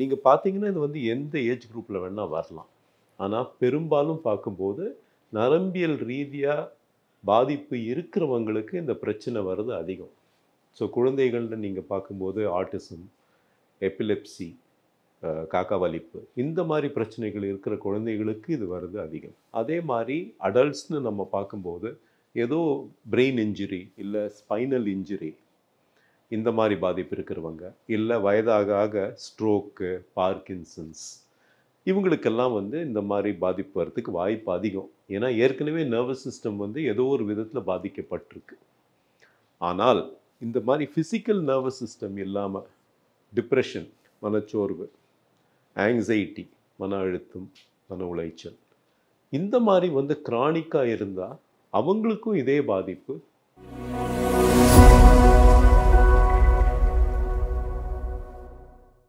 நீங்கள் பார்த்தீங்கன்னா இது வந்து எந்த ஏஜ் குரூப்பில் வேணால் வரலாம் ஆனால் பெரும்பாலும் பார்க்கும்போது நரம்பியல் ரீதியாக பாதிப்பு இருக்கிறவங்களுக்கு இந்த பிரச்சனை வர்றது அதிகம் ஸோ குழந்தைகளில் நீங்கள் பார்க்கும்போது ஆர்டிசம் எப்பிலெப்சி காக்கா வலிப்பு இந்த மாதிரி பிரச்சனைகள் இருக்கிற குழந்தைகளுக்கு இது வருது அதிகம் அதே மாதிரி அடல்ட்ஸ்னு நம்ம பார்க்கும்போது ஏதோ பிரெயின் இன்ஜுரி இல்லை ஸ்பைனல் இன்ஜுரி இந்த மாதிரி பாதிப்பு இருக்கிறவங்க இல்லை வயதாக ஆக ஸ்ட்ரோக்கு பார்க்கின்சன்ஸ் இவங்களுக்கெல்லாம் வந்து இந்த மாதிரி பாதிப்பு வரத்துக்கு வாய்ப்பு அதிகம் ஏன்னா ஏற்கனவே நர்வஸ் சிஸ்டம் வந்து ஏதோ ஒரு விதத்தில் பாதிக்கப்பட்டிருக்கு ஆனால் இந்த மாதிரி ஃபிசிக்கல் நர்வஸ் சிஸ்டம் இல்லாமல் டிப்ரெஷன் மனச்சோர்வு ஆங்ஸைட்டி மன அழுத்தம் மன உளைச்சல் இந்த மாதிரி வந்து கிரானிக்காக இருந்தால் அவங்களுக்கும் இதே பாதிப்பு